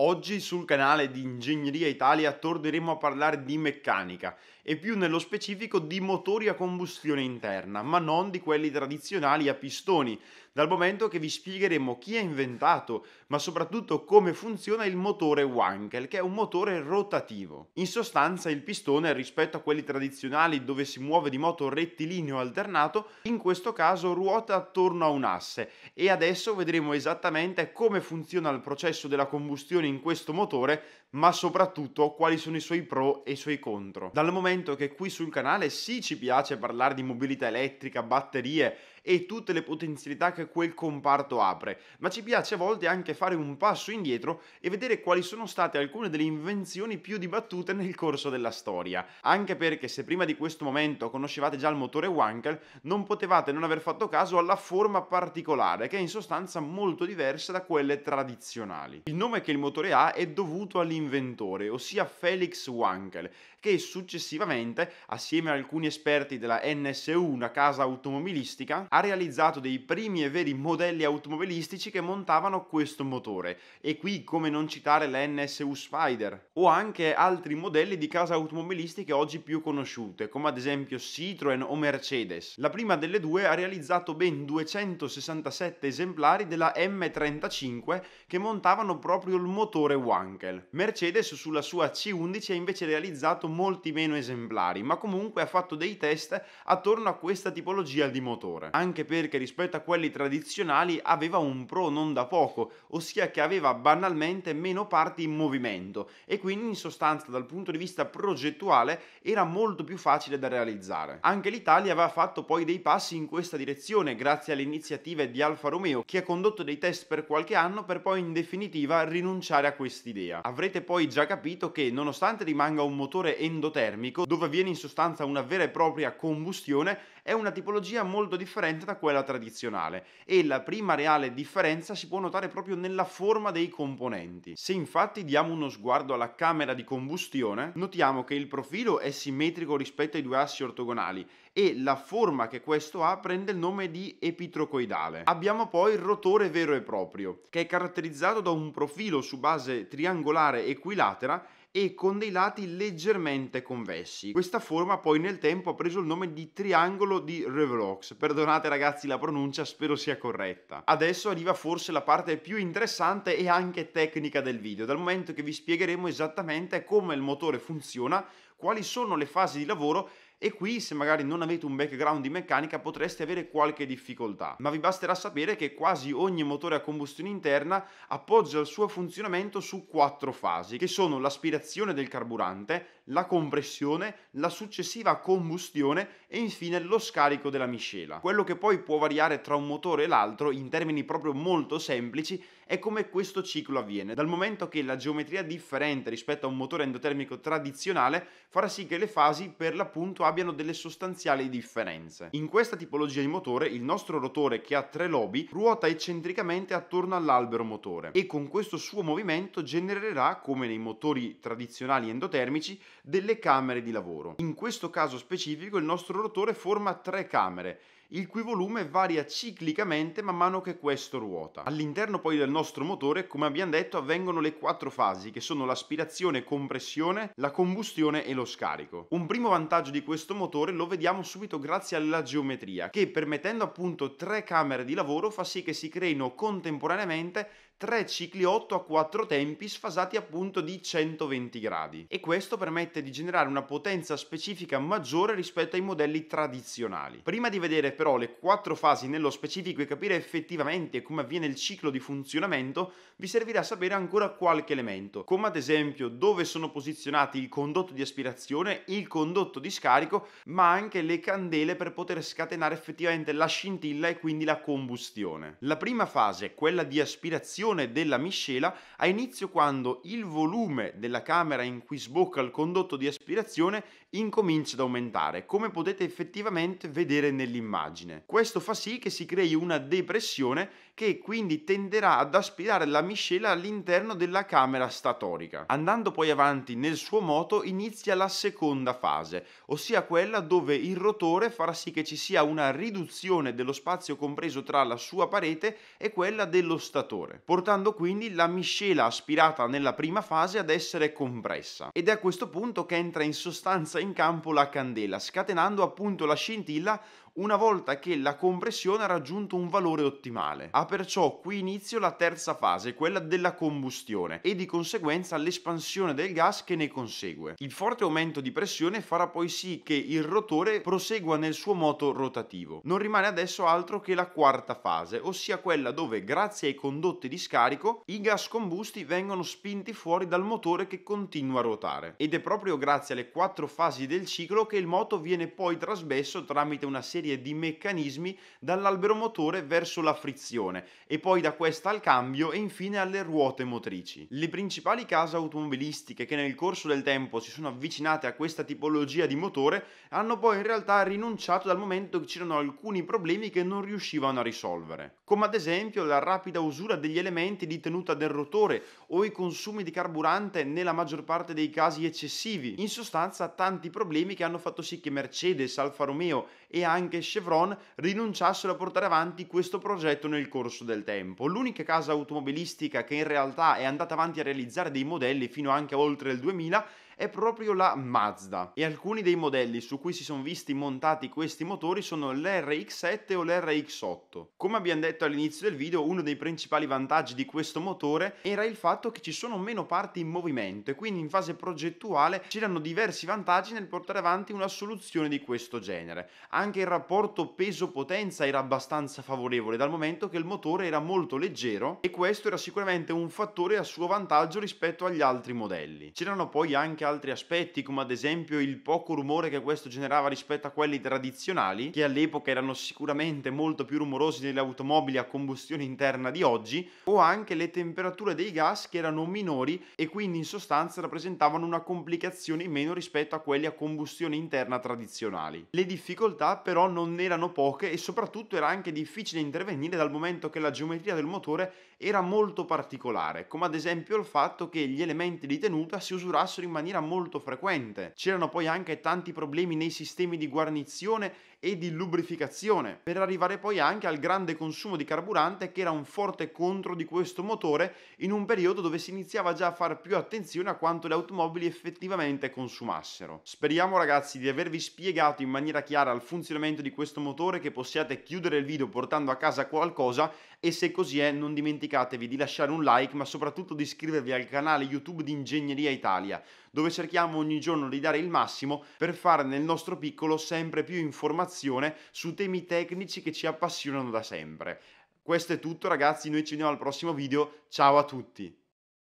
Oggi sul canale di Ingegneria Italia torneremo a parlare di meccanica e più nello specifico di motori a combustione interna, ma non di quelli tradizionali a pistoni, dal momento che vi spiegheremo chi ha inventato, ma soprattutto come funziona il motore Wankel, che è un motore rotativo. In sostanza il pistone rispetto a quelli tradizionali dove si muove di moto rettilineo alternato, in questo caso ruota attorno a un asse e adesso vedremo esattamente come funziona il processo della combustione in questo motore, ma soprattutto quali sono i suoi pro e i suoi contro. Dal momento che qui sul canale sì ci piace parlare di mobilità elettrica, batterie e tutte le potenzialità che quel comparto apre, ma ci piace a volte anche fare un passo indietro e vedere quali sono state alcune delle invenzioni più dibattute nel corso della storia, anche perché se prima di questo momento conoscevate già il motore Wankel, non potevate non aver fatto caso alla forma particolare, che è in sostanza molto diversa da quelle tradizionali. Il nome che il motore ha è dovuto all'inventore, ossia Felix Wankel, che successivamente, assieme a alcuni esperti della NSU, una casa automobilistica, ha realizzato dei primi e veri modelli automobilistici che montavano questo motore e qui come non citare la NSU Spider o anche altri modelli di case automobilistiche oggi più conosciute come ad esempio Citroën o Mercedes. La prima delle due ha realizzato ben 267 esemplari della M35 che montavano proprio il motore Wankel. Mercedes sulla sua C11 ha invece realizzato molti meno esemplari ma comunque ha fatto dei test attorno a questa tipologia di motore anche perché rispetto a quelli tradizionali aveva un pro non da poco, ossia che aveva banalmente meno parti in movimento e quindi in sostanza dal punto di vista progettuale era molto più facile da realizzare. Anche l'Italia aveva fatto poi dei passi in questa direzione grazie alle iniziative di Alfa Romeo che ha condotto dei test per qualche anno per poi in definitiva rinunciare a quest'idea. Avrete poi già capito che nonostante rimanga un motore endotermico dove avviene in sostanza una vera e propria combustione, è una tipologia molto differente da quella tradizionale e la prima reale differenza si può notare proprio nella forma dei componenti. Se infatti diamo uno sguardo alla camera di combustione, notiamo che il profilo è simmetrico rispetto ai due assi ortogonali e la forma che questo ha prende il nome di epitrocoidale. Abbiamo poi il rotore vero e proprio, che è caratterizzato da un profilo su base triangolare equilatera e con dei lati leggermente convessi. Questa forma poi nel tempo ha preso il nome di triangolo di Revlox. Perdonate ragazzi la pronuncia, spero sia corretta. Adesso arriva forse la parte più interessante e anche tecnica del video, dal momento che vi spiegheremo esattamente come il motore funziona, quali sono le fasi di lavoro e qui se magari non avete un background di meccanica potreste avere qualche difficoltà, ma vi basterà sapere che quasi ogni motore a combustione interna appoggia il suo funzionamento su quattro fasi, che sono l'aspirazione del carburante, la compressione, la successiva combustione e infine lo scarico della miscela. Quello che poi può variare tra un motore e l'altro in termini proprio molto semplici è come questo ciclo avviene, dal momento che la geometria differente rispetto a un motore endotermico tradizionale farà sì che le fasi per l'appunto abbiano delle sostanziali differenze. In questa tipologia di motore il nostro rotore che ha tre lobi ruota eccentricamente attorno all'albero motore e con questo suo movimento genererà, come nei motori tradizionali endotermici, delle camere di lavoro. In questo caso specifico il nostro rotore forma tre camere il cui volume varia ciclicamente man mano che questo ruota. All'interno poi del nostro motore, come abbiamo detto, avvengono le quattro fasi, che sono l'aspirazione, compressione, la combustione e lo scarico. Un primo vantaggio di questo motore lo vediamo subito grazie alla geometria, che permettendo appunto tre camere di lavoro fa sì che si creino contemporaneamente tre cicli 8 a 4 tempi sfasati appunto di 120 gradi e questo permette di generare una potenza specifica maggiore rispetto ai modelli tradizionali. Prima di vedere però le quattro fasi nello specifico e capire effettivamente come avviene il ciclo di funzionamento, vi servirà sapere ancora qualche elemento, come ad esempio dove sono posizionati il condotto di aspirazione, il condotto di scarico, ma anche le candele per poter scatenare effettivamente la scintilla e quindi la combustione. La prima fase, quella di aspirazione, pressione della miscela ha inizio quando il volume della camera in cui sbocca il condotto di aspirazione incomincia ad aumentare, come potete effettivamente vedere nell'immagine. Questo fa sì che si crei una depressione che quindi tenderà ad aspirare la miscela all'interno della camera statorica. Andando poi avanti nel suo moto inizia la seconda fase, ossia quella dove il rotore farà sì che ci sia una riduzione dello spazio compreso tra la sua parete e quella dello statore portando quindi la miscela aspirata nella prima fase ad essere compressa. Ed è a questo punto che entra in sostanza in campo la candela, scatenando appunto la scintilla una volta che la compressione ha raggiunto un valore ottimale. Ha perciò qui inizio la terza fase, quella della combustione, e di conseguenza l'espansione del gas che ne consegue. Il forte aumento di pressione farà poi sì che il rotore prosegua nel suo moto rotativo. Non rimane adesso altro che la quarta fase, ossia quella dove grazie ai condotti di scarico i gas combusti vengono spinti fuori dal motore che continua a ruotare. Ed è proprio grazie alle quattro fasi del ciclo che il moto viene poi trasmesso tramite una serie serie di meccanismi dall'albero motore verso la frizione e poi da questa al cambio e infine alle ruote motrici. Le principali case automobilistiche che nel corso del tempo si sono avvicinate a questa tipologia di motore hanno poi in realtà rinunciato dal momento che c'erano alcuni problemi che non riuscivano a risolvere, come ad esempio la rapida usura degli elementi di tenuta del rotore o i consumi di carburante nella maggior parte dei casi eccessivi. In sostanza tanti problemi che hanno fatto sì che Mercedes, Alfa Romeo e anche anche Chevron rinunciassero a portare avanti questo progetto nel corso del tempo. L'unica casa automobilistica che in realtà è andata avanti a realizzare dei modelli fino anche oltre il 2000 è proprio la Mazda e alcuni dei modelli su cui si sono visti montati questi motori sono l'RX7 o l'RX8. Come abbiamo detto all'inizio del video, uno dei principali vantaggi di questo motore era il fatto che ci sono meno parti in movimento e quindi in fase progettuale c'erano diversi vantaggi nel portare avanti una soluzione di questo genere. Anche il rapporto peso-potenza era abbastanza favorevole dal momento che il motore era molto leggero e questo era sicuramente un fattore a suo vantaggio rispetto agli altri modelli. C'erano poi anche altri aspetti, come ad esempio il poco rumore che questo generava rispetto a quelli tradizionali, che all'epoca erano sicuramente molto più rumorosi delle automobili a combustione interna di oggi, o anche le temperature dei gas che erano minori e quindi in sostanza rappresentavano una complicazione in meno rispetto a quelli a combustione interna tradizionali. Le difficoltà però non erano poche e soprattutto era anche difficile intervenire dal momento che la geometria del motore era molto particolare, come ad esempio il fatto che gli elementi di tenuta si usurassero in maniera maniera molto frequente. C'erano poi anche tanti problemi nei sistemi di guarnizione e di lubrificazione, per arrivare poi anche al grande consumo di carburante che era un forte contro di questo motore in un periodo dove si iniziava già a fare più attenzione a quanto le automobili effettivamente consumassero. Speriamo ragazzi di avervi spiegato in maniera chiara il funzionamento di questo motore che possiate chiudere il video portando a casa qualcosa e se così è non dimenticatevi di lasciare un like ma soprattutto di iscrivervi al canale YouTube di Ingegneria Italia dove cerchiamo ogni giorno di dare il massimo per fare nel nostro piccolo sempre più informazione su temi tecnici che ci appassionano da sempre. Questo è tutto ragazzi, noi ci vediamo al prossimo video, ciao a tutti!